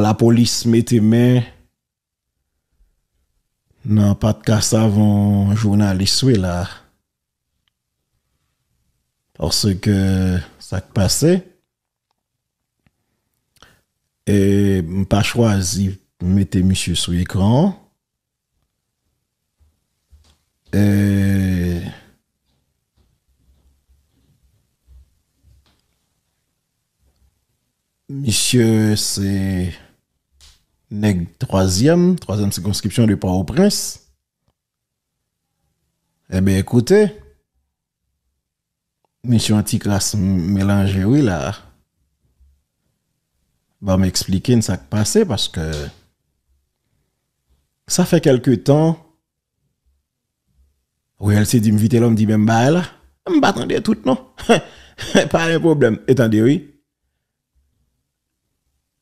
la police mettait main non pas de casse avant journaliste là parce que ça passait et pas choisi mettez monsieur sur l'écran monsieur c'est nèg troisième, troisième circonscription de Port-au-Prince. Eh bien, écoutez, Monsieur petit mélange oui, là, va m'expliquer ce qui passé parce que ça fait quelque temps, oui, elle s'est dit, m'vite l'homme, dit, même bah, là, m'attendais tout, non? Pas un problème, de oui.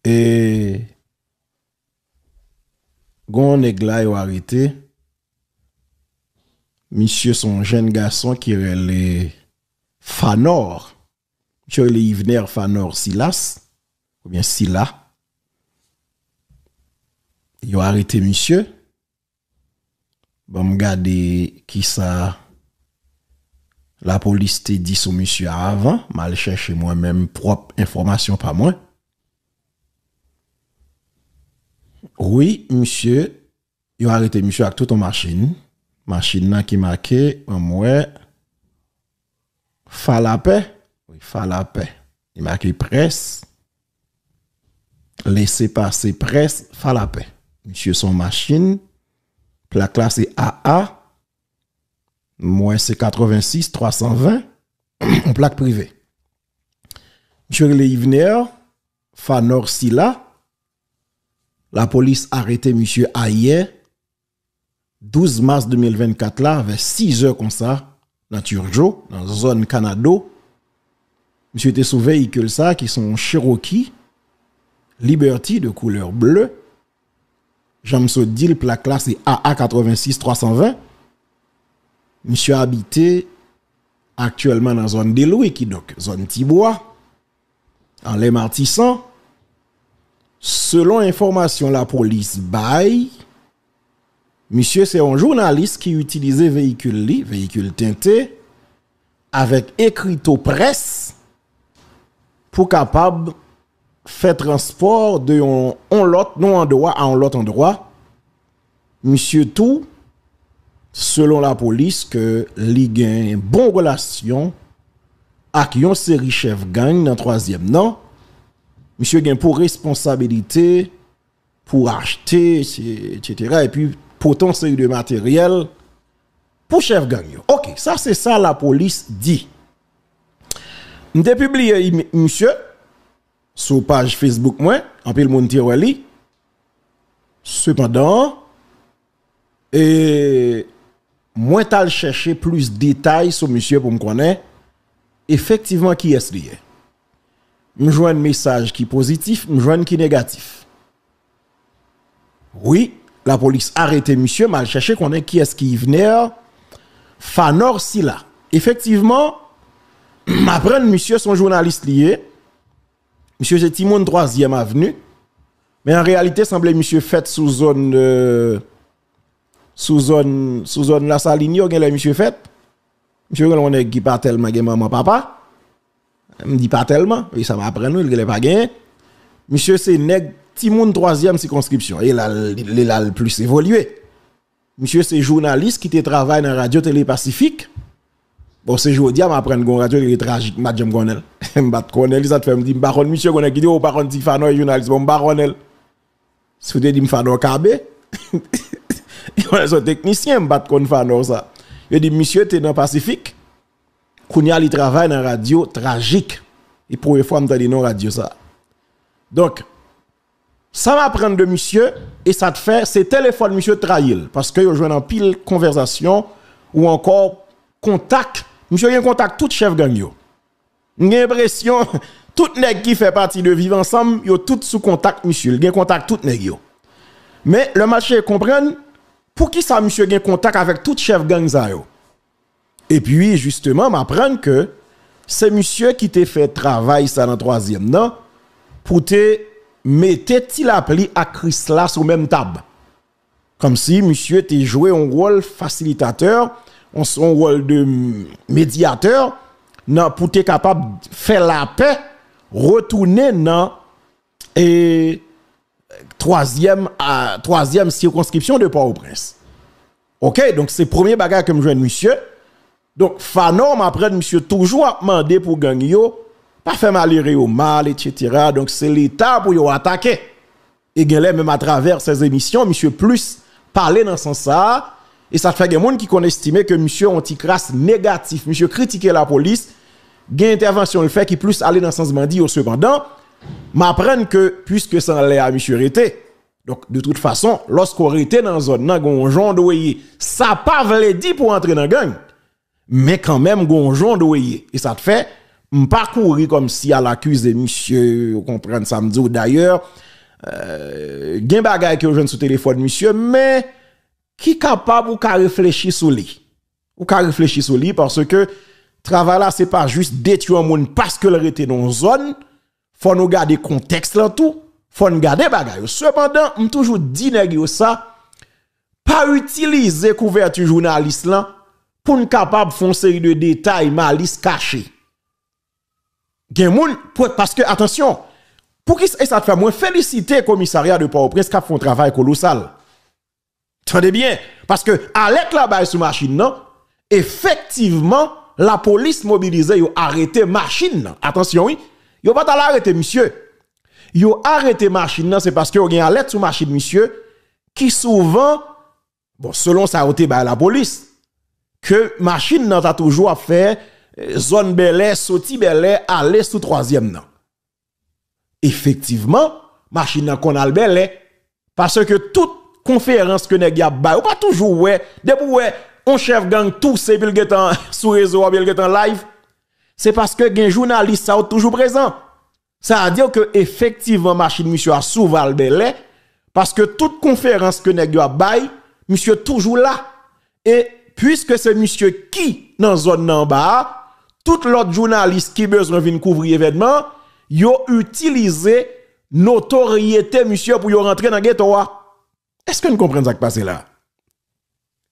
Et Gon nèg arrêté. Monsieur son jeune garçon qui est le Fanor. Monsieur le Yvner Fanor Silas ou bien Sila, a arrêté monsieur. Bon garder qui ça la police te dit sur monsieur avant, mal chercher moi-même propre information pas moi. Oui, monsieur, Il a arrêté monsieur avec toute ton machine. Machine là qui marquait, moi, fa la paix. Oui, fa la paix. Il presse. Laissez passer presse, fa la paix. Monsieur son machine. Plaque là c'est AA. Moi c'est 86 320. Une plaque privée. Monsieur le Yvner, fa Sila. La police a arrêté monsieur 12 mars 2024 là, vers 6 heures comme ça, dans Turjo, dans la zone Canada. Monsieur était sous véhicule ça, qui sont Cherokee, Liberty de couleur bleue. J'aime ce deal, la classe c'est AA86 320. Monsieur habité actuellement dans la zone de Louis, qui donc zone Tibois, en les selon information la police bail, monsieur c'est un journaliste qui utilisait véhicule li, véhicule teinté, avec au presse pour capable faire transport de on, on l'autre non endroit à un lot endroit. Monsieur tout, selon la police, que li une bonne relation avec une série chef gang dans troisième nom monsieur gagne pour responsabilité pour acheter, etc. Et puis, potentiel de matériel pour chef gagnant. Ok, ça c'est ça la police dit. J'ai publié, monsieur, sur page Facebook, moi, en pile mon ali. Cependant, et moi, t'as cherché plus de détails sur monsieur pour me connaître. Effectivement, qui est-ce est me un message qui positif, me un qui négatif. Oui, la police a arrêté monsieur, mal cherché qu'on est qui est-ce qui venait Fanor Sila. Effectivement, m'apprenne, monsieur son journaliste lié. Monsieur c'est Timon 3e avenue. Mais en réalité, semblait monsieur fait sous zone euh, sous zone sous zone la Saline, il y monsieur fait. Monsieur on est qui pas tellement maman papa me dit pas tellement, et ça va après nous, il n'est pas gagné. Monsieur, c'est nègre, Timoun, troisième circonscription. Et là, il a le plus évolué. Monsieur, c'est journaliste qui travaille dans Radio Télé Pacifique. Bon, c'est aujourd'hui, je m'apprends qu'on radio, il est tragique, je me connais. Je ils connais, ça te fait me dire, baron, monsieur, qu'on a guidé au baron Tifano, journaliste, bon, baronel. Si vous dites, Fano Kabé, on est un technicien, je me ça. Il dit, monsieur, tu es dans le Pacifique. Kounia, il travaille dans la radio tragique. Et pour une fois, je dit non radio ça. Donc, ça prendre de monsieur, et ça te fait, c'est téléphone monsieur trahil. Parce que vous jouez une pile conversation, ou encore contact. Monsieur, il a un contact tout chef gang yo. J'ai l'impression, tout nèg qui fait partie de vivre ensemble, yo tout sous contact monsieur. Il a contact tout nèg yo. Mais le marché comprend, pour qui ça monsieur a contact avec tout chef gang yo? Et puis, justement, m'apprendre que c'est monsieur qui t'a fait travail ça dans troisième, non? Pour te mettre appelé à Chris là même table. Comme si monsieur t'a joué un rôle facilitateur, un rôle de médiateur, non, pour t'être capable de faire la paix, retourner dans et troisième, à, troisième circonscription de Port-au-Prince. OK? Donc, c'est le premier bagage que je monsieur. Donc, Fanon m'apprenne, monsieur, toujours à demander pour gagner, pas faire malheureux au mal, etc. Donc, c'est l'État pour yon attaquer. Et même à travers ces émissions, monsieur, plus parler dans ce sens-là. Et ça fait des gens qui ont estimé que monsieur anti-crasse négatif, monsieur critiquer la police, gain intervention le fait qui plus aller dans ce sens au oh, Cependant, m'apprenne que puisque ça allait à monsieur Rété, donc, de toute façon, lorsqu'on était dans une zone, dans un genre ça pas dire pour entrer dans la gang mais quand même gonjon doyer et ça te fait pas courir comme si à l'accusé monsieur comprendre ça me dit d'ailleurs euh, gen qui que je sous téléphone monsieur mais qui capable ou ka réfléchir sur lui ou ka réfléchir sur lui parce que travail là c'est pas juste détruire monde parce que le était dans zone faut nous garder contexte là tout faut nous garder bagay cependant dis toujours dit ça pas utiliser couverture journaliste là pour ne capable de faire une série de détails malice cachés. Parce que, attention, pour qui ça te fait moins féliciter commissariat de Port-au-Prince qui a fait un travail colossal. Tendez bien, parce que avec la baille sous machine, effectivement, la police mobilisée a arrêté machine. Attention, oui, Yo pas arrêté monsieur. Ils a arrêté machine, c'est parce y a une sur machine, monsieur, qui souvent, bon, selon sa a la police que machine n'a toujours à faire euh, zone belé... Sauti belè, aller sous troisième nom Effectivement, machine n'a qu'on a Parce que toute conférence que nèg a ou pas toujours ouais, depuis ouais, on chef gang tout c'est puis getan sous réseau, getan live, c'est parce que les journalistes sont toujours présent. Ça veut dire que effectivement machine monsieur a souvent belé... parce que toute conférence que nèg a bail, monsieur toujours là et puisque c'est monsieur qui dans zone en bas, tout l'autre journaliste qui besoin de couvrir événement, yo utilisé notoriété monsieur pour rentrer dans ghetto. Hein. Est-ce que nous comprenons ce qui passe là?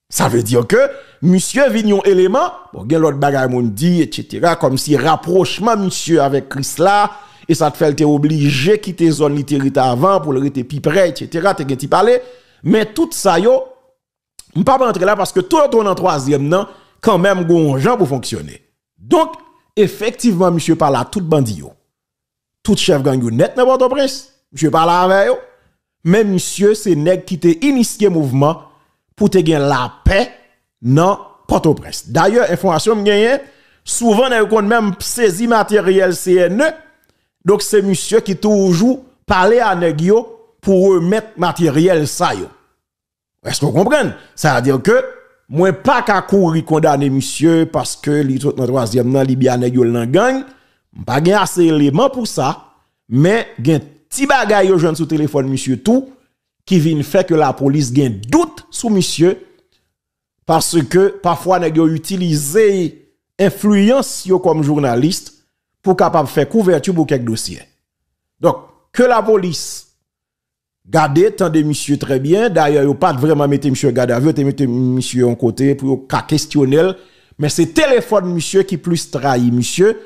Ça veut dire que monsieur Vignon élément, bon, gen l'autre bagaille etc., comme si rapprochement monsieur avec Chris là, et ça te fait es obligé quitter zone littérite avant pour le plus près, etc., mais tout ça yo, je ne pas rentrer là parce que tout le monde en troisième, non, quand même, un gens pour fonctionner. Donc, effectivement, monsieur parle tout bandit tout Tout chef gang est net dans Port-au-Prince. Monsieur parle avec eux. Mais monsieur, c'est nèg qui t'a initié mouvement pour te la paix dans Port-au-Prince. D'ailleurs, information j'ai, souvent nèg souvent même saisi matériel CNE. Donc c'est monsieur qui toujours parler à nèg pour remettre matériel ça est-ce que vous comprenez? Ça veut dire que, moi, pas qu'à courir condamner monsieur parce que les dans le troisième nan, gagné... Je nan gang. Pas assez d'éléments pour ça. Mais, un petit bagaille yo jeune sous téléphone monsieur tout, qui vient faire que la police gain doute sur monsieur. Parce que, parfois, nèg utilisé influence comme journaliste pour capable faire couverture pour quelques dossiers. Donc, que la police Gardez, de monsieur très bien. D'ailleurs, vous pas vraiment mettre monsieur garde à vous, mettez monsieur en côté pour cas questionnel. Mais c'est téléphone monsieur qui plus trahit monsieur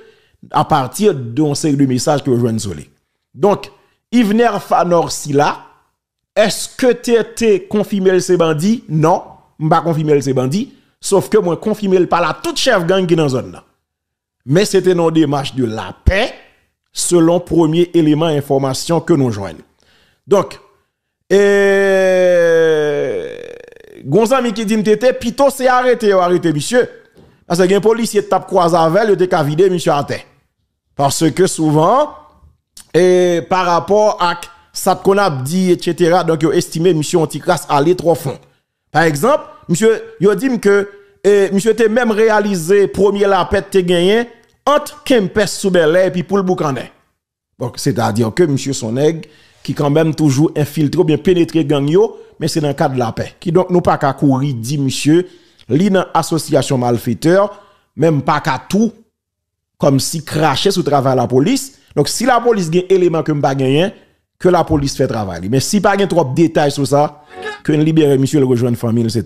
à partir d'un série de messages que vous joignez Donc, Ivner Fanor sila est-ce que tu étais confirmé ces bandits? Non, je ne pas confirmé ces bandits. Sauf que moi, confirmé par la tout chef gang qui est dans la zone Mais c'était une démarche de la paix, selon premier élément d'information que nous joignons. Donc, et Gonzami qui dit m'tete, plutôt c'est arrêté arrêté monsieur. Parce que un policier tape croisé avec, il était vider monsieur à Parce que souvent, et par rapport à ça qu'on a dit, etc., donc ils estimé monsieur Anticras aller trop fond. Par exemple, monsieur, ils dit que monsieur était même réalisé premier la pète tes gagné entre Kempes sous et puis pour Donc, c'est-à-dire que monsieur Soneg, qui quand même toujours infiltré ou bien pénétré gang yo, mais c'est dans le cadre de la paix. Qui donc nous pas qu'à courir dit monsieur, li dans association malfaiteur, même pas qu'à tout comme si cracher sous travail la police. Donc si la police gagne élément que pas que la police fait travail. Mais si pas trop de détails sur ça, que libérer monsieur le rejoindre famille, c'est tout.